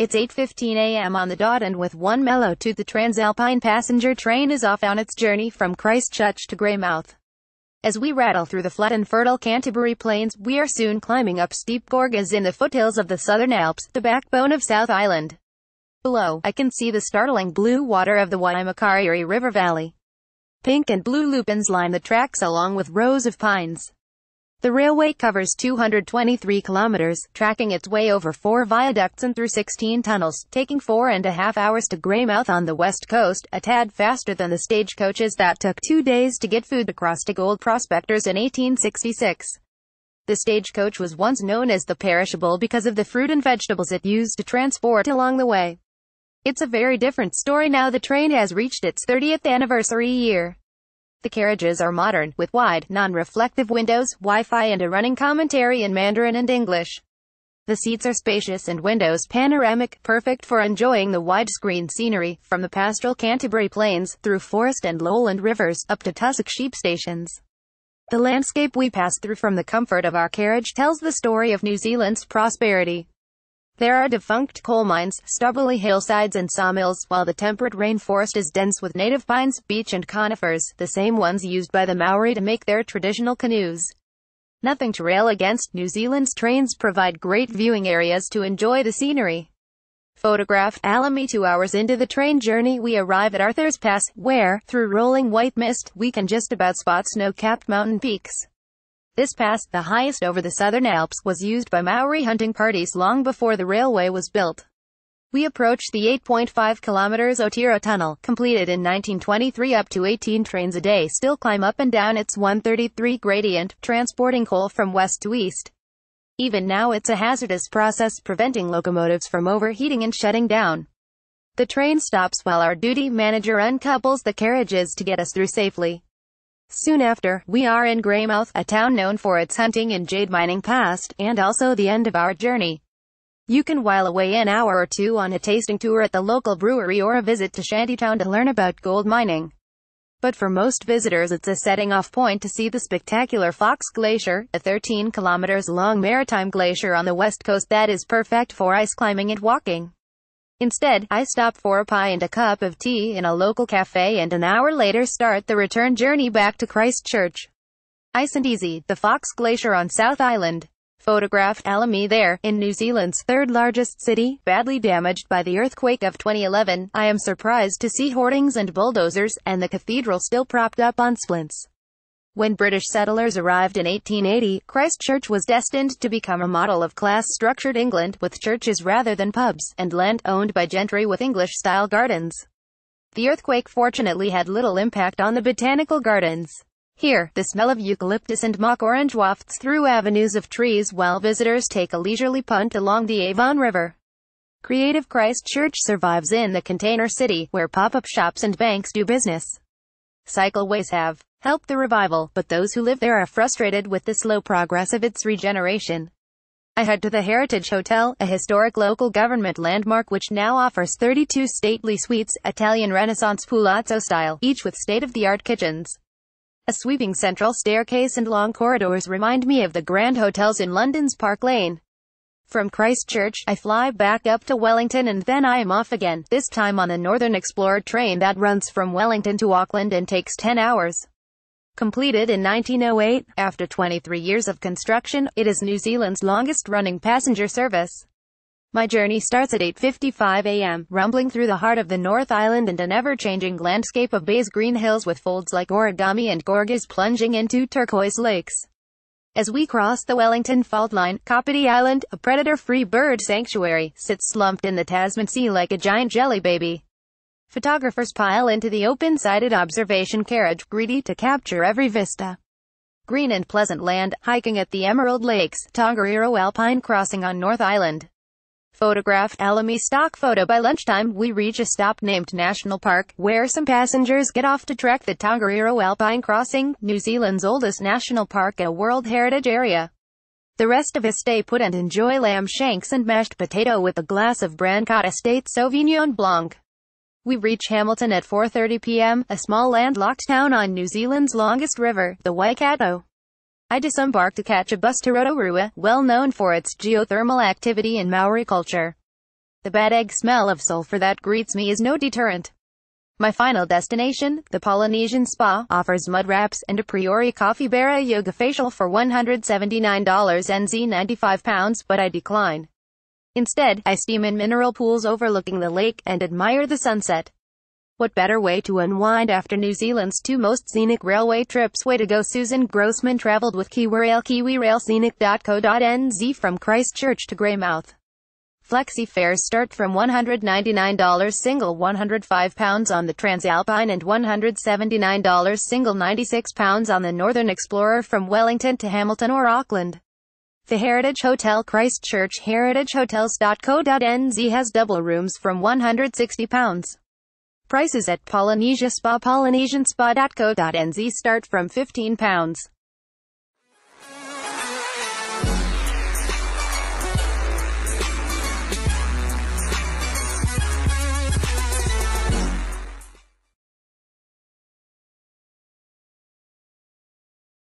It's 8.15 a.m. on the dot and with one mellow to the Transalpine passenger train is off on its journey from Christchurch to Greymouth. As we rattle through the flat and fertile Canterbury Plains, we are soon climbing up steep gorges in the foothills of the Southern Alps, the backbone of South Island. Below, I can see the startling blue water of the Waimakariri River Valley. Pink and blue lupins line the tracks along with rows of pines. The railway covers 223 kilometers, tracking its way over four viaducts and through 16 tunnels, taking four and a half hours to Greymouth on the west coast, a tad faster than the stagecoaches that took two days to get food across to gold prospectors in 1866. The stagecoach was once known as the perishable because of the fruit and vegetables it used to transport along the way. It's a very different story now the train has reached its 30th anniversary year. The carriages are modern, with wide, non-reflective windows, Wi-Fi and a running commentary in Mandarin and English. The seats are spacious and windows panoramic, perfect for enjoying the widescreen scenery, from the pastoral Canterbury Plains, through forest and lowland rivers, up to Tussock sheep stations. The landscape we pass through from the comfort of our carriage tells the story of New Zealand's prosperity, there are defunct coal mines, stubbly hillsides and sawmills, while the temperate rainforest is dense with native pines, beech and conifers, the same ones used by the Maori to make their traditional canoes. Nothing to rail against, New Zealand's trains provide great viewing areas to enjoy the scenery. Photographed Alamy two hours into the train journey we arrive at Arthur's Pass, where, through rolling white mist, we can just about spot snow-capped mountain peaks. This pass, the highest over the southern Alps, was used by Maori hunting parties long before the railway was built. We approached the 8.5 kilometers Otiro Tunnel, completed in 1923 up to 18 trains a day still climb up and down its 133 gradient, transporting coal from west to east. Even now it's a hazardous process preventing locomotives from overheating and shutting down. The train stops while our duty manager uncouples the carriages to get us through safely. Soon after, we are in Greymouth, a town known for its hunting and jade mining past, and also the end of our journey. You can while away an hour or two on a tasting tour at the local brewery or a visit to Shantytown to learn about gold mining. But for most visitors it's a setting off point to see the spectacular Fox Glacier, a 13 kilometers long maritime glacier on the west coast that is perfect for ice climbing and walking. Instead, I stop for a pie and a cup of tea in a local cafe and an hour later start the return journey back to Christchurch. Ice and easy, the Fox Glacier on South Island. Photographed Alamy there, in New Zealand's third largest city, badly damaged by the earthquake of 2011, I am surprised to see hoardings and bulldozers, and the cathedral still propped up on splints. When British settlers arrived in 1880, Christchurch was destined to become a model of class-structured England, with churches rather than pubs, and land owned by gentry with English-style gardens. The earthquake fortunately had little impact on the botanical gardens. Here, the smell of eucalyptus and mock orange wafts through avenues of trees while visitors take a leisurely punt along the Avon River. Creative Christchurch survives in the container city, where pop-up shops and banks do business. Cycleways have helped the revival, but those who live there are frustrated with the slow progress of its regeneration. I head to the Heritage Hotel, a historic local government landmark which now offers 32 stately suites, Italian Renaissance palazzo style, each with state-of-the-art kitchens. A sweeping central staircase and long corridors remind me of the grand hotels in London's Park Lane. From Christchurch, I fly back up to Wellington and then I am off again, this time on the Northern Explorer train that runs from Wellington to Auckland and takes 10 hours. Completed in 1908, after 23 years of construction, it is New Zealand's longest-running passenger service. My journey starts at 8.55 a.m., rumbling through the heart of the North Island and an ever-changing landscape of Bay's green hills with folds like origami and gorges plunging into turquoise lakes. As we cross the Wellington Fault Line, Kapiti Island, a predator-free bird sanctuary, sits slumped in the Tasman Sea like a giant jelly baby. Photographers pile into the open-sided observation carriage, greedy to capture every vista. Green and pleasant land, hiking at the Emerald Lakes, Tongariro Alpine Crossing on North Island. Photographed Alamy stock photo by lunchtime, we reach a stop named National Park, where some passengers get off to trek the Tongariro Alpine Crossing, New Zealand's oldest national park a World Heritage Area. The rest of us stay put and enjoy lamb shanks and mashed potato with a glass of Brancott Estate Sauvignon Blanc. We reach Hamilton at 4.30 p.m., a small landlocked town on New Zealand's longest river, the Waikato. I disembark to catch a bus to Rotorua, well known for its geothermal activity and Maori culture. The bad egg smell of sulfur that greets me is no deterrent. My final destination, the Polynesian Spa, offers mud wraps and a Priori Coffee Berra Yoga Facial for $179 NZ 95 pounds, but I decline. Instead, I steam in mineral pools overlooking the lake and admire the sunset. What better way to unwind after New Zealand's two most scenic railway trips? Way to go Susan Grossman traveled with KiwiRail kiwirailscenic.co.nz from Christchurch to Greymouth. Flexi fares start from $199 single £105 on the Transalpine and $179 single £96 on the Northern Explorer from Wellington to Hamilton or Auckland. The Heritage Hotel Christchurch heritagehotels.co.nz has double rooms from £160. Prices at Polynesia Spa polynesianspa.co.nz start from £15.